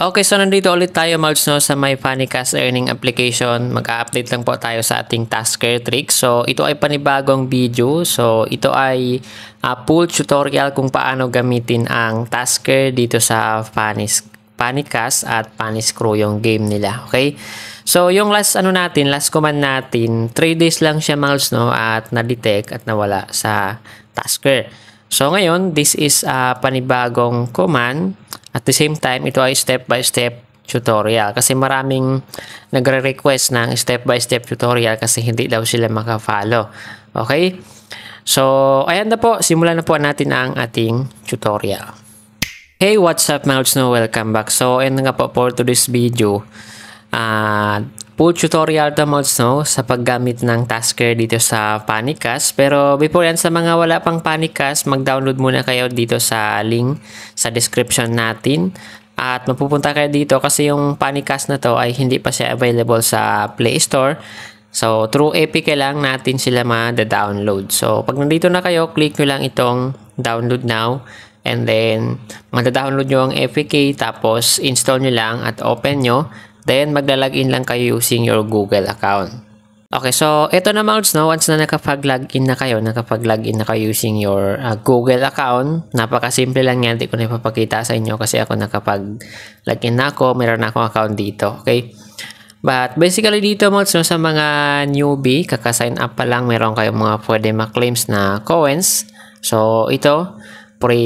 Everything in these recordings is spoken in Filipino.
Okay, so nandito ulit tayo Mouts no, sa my Funnycast Earning Application. Mag-update lang po tayo sa ating Tasker Trick. So ito ay panibagong video. So ito ay uh, full tutorial kung paano gamitin ang Tasker dito sa Funnycast Panicast at Paniscrew yung game nila. Okay? So, yung last ano natin, last command natin, 3 days lang siya mouse, no? At na-detect at nawala sa tasker. So, ngayon, this is uh, panibagong command. At the same time, ito ay step-by-step tutorial kasi maraming nagre-request ng step-by-step tutorial kasi hindi daw sila makafollow. Okay? So, ayan na po. Simulan na po natin ang ating tutorial. Hey, what's up mga Snow? Welcome back. So, ayan nga po for today's video. Uh, full tutorial mods no sa paggamit ng Tasker dito sa Panicast. Pero before yan sa mga wala pang Panicast, mag-download muna kayo dito sa link sa description natin. At mapupunta kayo dito kasi yung Panicast na to ay hindi pa siya available sa Play Store. So, through APK lang natin sila ma-download. So, pag nandito na kayo, click nyo lang itong download now. And then, mag-download nyo ang APK tapos install nyo lang at open nyo. Then, maglalagin lang kayo using your Google account. Okay, so ito na mounts, no? Once na nakapag-login na kayo, nakapag-login na kayo using your uh, Google account, napakasimple lang yan, hindi ko na ipapakita sa inyo kasi ako nakapag-login na ako, meron na akong account dito, okay? But basically dito mounts, no, sa mga newbie, kaka-sign up pa lang, meron kayong mga pwede maklaims na coins. So ito, pre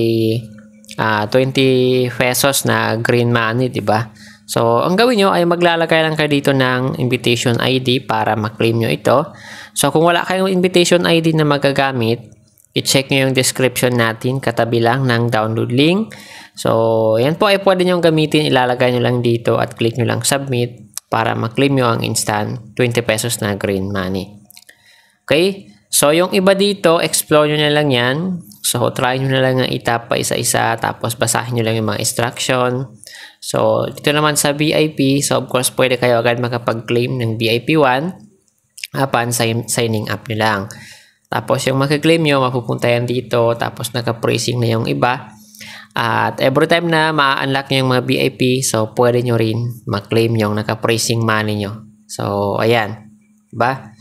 uh, 20 pesos na green money, di ba? So, ang gawin nyo ay maglalagay lang kayo dito ng invitation ID para maklaim nyo ito. So, kung wala kayong invitation ID na magagamit, i-check nyo yung description natin katabi lang ng download link. So, yan po ay pwede nyo gamitin. Ilalagay nyo lang dito at click nyo lang submit para maklaim nyo ang instant 20 pesos na green money. Okay? So, yung iba dito, explore nyo na lang yan. So, try nyo na lang ang itap pa isa-isa tapos basahin nyo lang yung mga instruction. So, dito naman sa VIP, so of course, pwede kayo agad makapag-claim ng VIP 1 upon signing up nyo lang. Tapos, yung makaklaim nyo, mapupunta yan dito. Tapos, naka-pricing na yung iba. At every time na ma-unlock nyo yung mga VIP, so pwede nyo rin maklaim yung naka-pricing money nyo. So, ayan. Diba?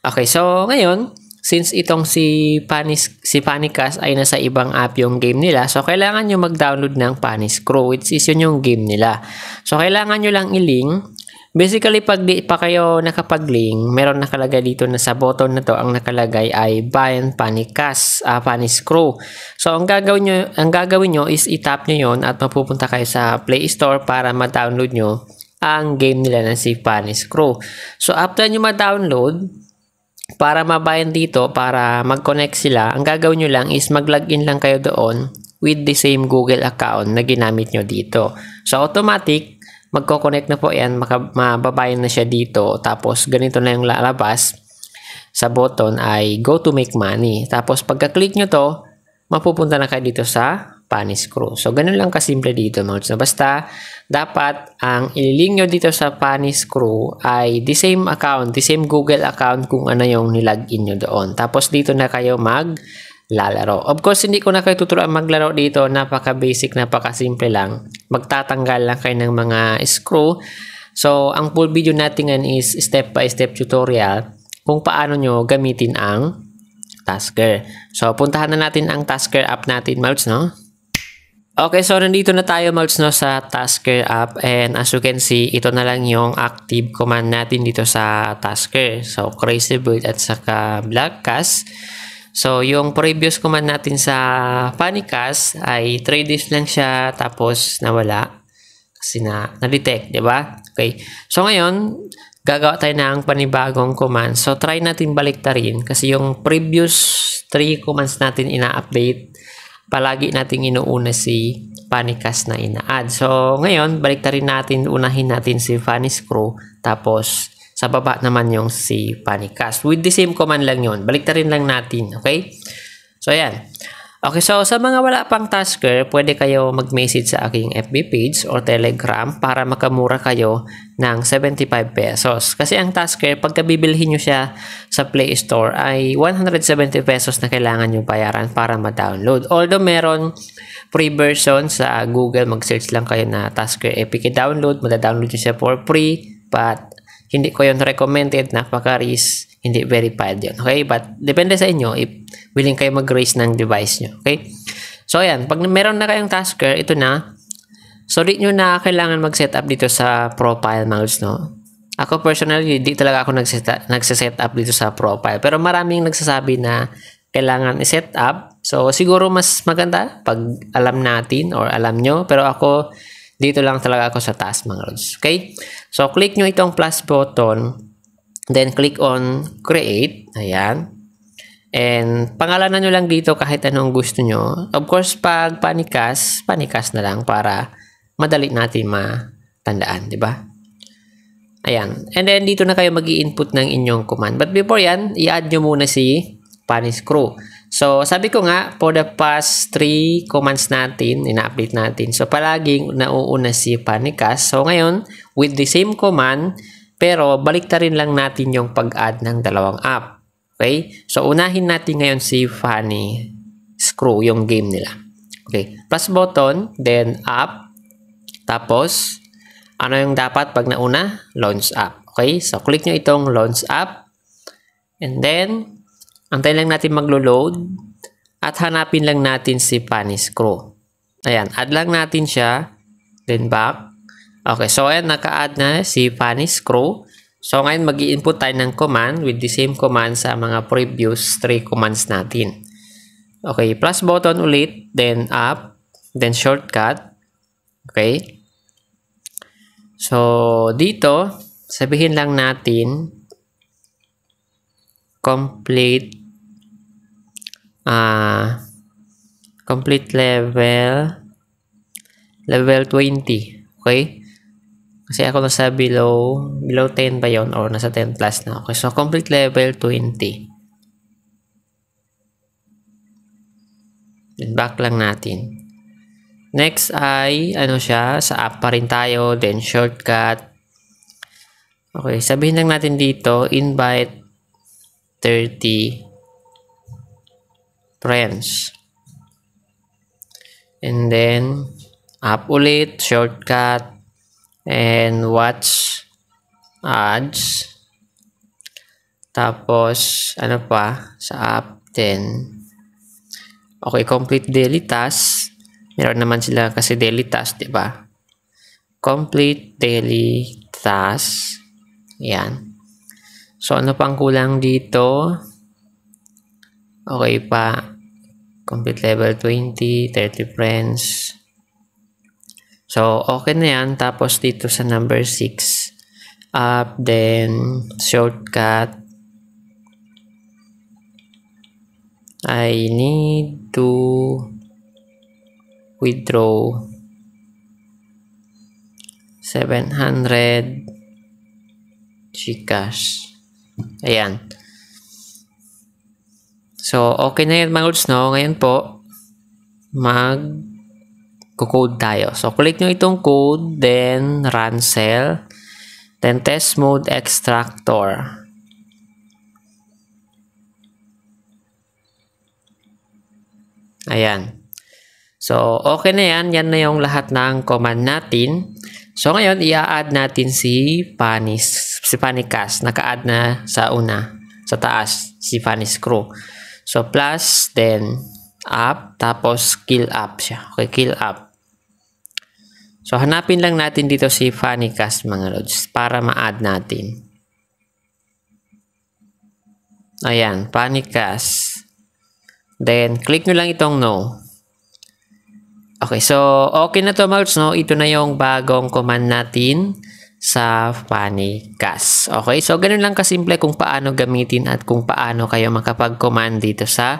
Okay, so ngayon, since itong si Panis si Panicas ay nasa ibang app yung game nila, so kailangan nyo mag-download ng Panis Crew which is yun yung game nila. So kailangan nyo lang i-link. Basically, pag di pa kayo nakapag-link, meron nakalagay dito na sa button na to, ang nakalagay ay Buy and Panicas, uh, Panis Crew. So ang gagawin nyo, ang gagawin nyo is i-tap nyo yon at mapupunta kayo sa Play Store para ma-download nyo ang game nila na si Panis Crew. So after nyo ma-download, para mabayan dito, para mag-connect sila, ang gagawin nyo lang is mag-login lang kayo doon with the same Google account na ginamit nyo dito. So, automatic, magko-connect na po yan, mababayan na siya dito. Tapos, ganito na yung lalabas sa button ay go to make money. Tapos, pagka-click nyo to, mapupunta na kayo dito sa panis screw. So, ganun lang kasimple dito mga na Basta, dapat ang ililink dito sa panis screw ay the same account, the same Google account kung ano yung nilagin nyo doon. Tapos, dito na kayo mag lalaro. Of course, hindi ko na kayo tuturuan maglaro dito. Napaka-basic, napaka-simple lang. Magtatanggal lang kayo ng mga screw. So, ang full video natin ngayon is step-by-step -step tutorial kung paano nyo gamitin ang Tasker. So, puntahan na natin ang Tasker app natin, Malts, no? Okay, so nandito na tayo Maltz no, sa Tasker app and as you can see, ito na lang yung active command natin dito sa Tasker. So, Crazy Bird at saka Blackcast. So, yung previous command natin sa Panicast ay 3 days lang siya tapos nawala kasi na na-detect, di ba? Okay. So, ngayon, gagawa tayo ng panibagong command. So, try natin baliktarin kasi yung previous 3 commands natin ina-update palagi nating inuuna si Panicas na ina-add. So, ngayon, balik rin natin, unahin natin si Funny Screw, tapos sa baba naman yung si Panicas. With the same command lang yon Balik rin lang natin, okay? So, ayan. Okay, so sa mga wala pang Tasker, pwede kayo mag-message sa aking FB page or Telegram para makamura kayo ng 75 pesos. Kasi ang Tasker, pagka bibilhin nyo siya sa Play Store ay 170 pesos na kailangan nyo bayaran para ma-download. Although meron free version sa Google, mag-search lang kayo na Tasker Epic i-download, madadownload nyo siya for free. But hindi ko yun recommended, napaka-risk, hindi verified yun. Okay? But depende sa inyo if willing kayo mag-raise ng device nyo. Okay? So, ayan. Pag meron na kayong tasker, ito na. So, di nyo na kailangan mag-set up dito sa profile mouse, no? Ako personally, di talaga ako nagsiset up dito sa profile. Pero maraming nagsasabi na kailangan i-set up. So, siguro mas maganda pag alam natin or alam nyo. Pero ako, dito lang talaga ako sa task mga lods. Okay? So, click nyo itong plus button. Then, click on create. Ayan. And, pangalanan nyo lang dito kahit anong gusto nyo. Of course, pag panikas, panikas na lang para madali natin matandaan. ba? Diba? Ayan. And then, dito na kayo mag input ng inyong command. But before yan, i-add nyo muna si Panis Crew. So, sabi ko nga, for the past 3 commands natin, ina-update natin. So, palaging nauuna si Panicas. So, ngayon, with the same command, pero baliktarin lang natin yung pag-add ng dalawang app. Okay? So, unahin natin ngayon si Funny Screw, yung game nila. Okay. Plus button, then app. Tapos, ano yung dapat pag nauna? Launch app. Okay? So, click nyo itong launch app. And then, Antayin lang natin maglo-load at hanapin lang natin si Panis Crew. Ayan, add lang natin siya. Then back. Okay, so ayan, naka-add na si Panis Crew. So ngayon, mag input tayo ng command with the same command sa mga previous 3 commands natin. Okay, plus button ulit, then up, then shortcut. Okay. So, dito, sabihin lang natin complete uh, complete level level 20 okay kasi ako nasa below below 10 pa yon or nasa 10 plus na okay so complete level 20 then back lang natin next ay ano siya sa app pa rin tayo then shortcut okay sabihin lang natin dito invite 30 friends. And then, up ulit, shortcut, and watch ads. Tapos, ano pa? Sa app, 10 okay, complete daily task. Meron naman sila kasi daily task, di ba? Complete daily task. Yan. So, ano pang kulang dito? Okay pa. Complete level 20, 30 friends. So, okay na yan. Tapos dito sa number 6, up, then shortcut. I need to withdraw 700 Gcash. Ayan. So, okay na yan mga lods, no? Ngayon po, mag code tayo. So, click nyo itong code, then run cell, then test mode extractor. Ayan. So, okay na yan. Yan na yung lahat ng command natin. So, ngayon, i-add natin si Panis, si Panicast. Naka-add na sa una, sa taas, si Panis Crew. So, plus, then, up, tapos kill up siya. Okay, kill up. So, hanapin lang natin dito si Funny Cast, mga Lods, para ma-add natin. Ayan, Funny Cast. Then, click nyo lang itong no. Okay, so, okay na to, mga Lods, no? Ito na yung bagong command natin sa funny gas. Okay, so ganun lang kasimple kung paano gamitin at kung paano kayo makapag-command dito sa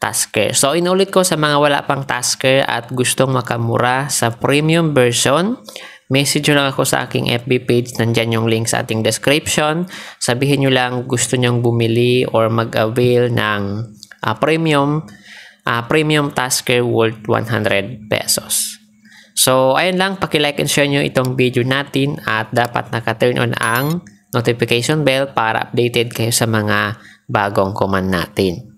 Tasker. So inulit ko sa mga wala pang Tasker at gustong makamura sa premium version, message nyo lang ako sa aking FB page. Nandyan yung link sa ating description. Sabihin nyo lang gusto nyong bumili or mag-avail ng uh, premium uh, premium Tasker worth 100 pesos. So, ayun lang, paki-like and share nyo itong video natin at dapat naka-turn on ang notification bell para updated kayo sa mga bagong command natin.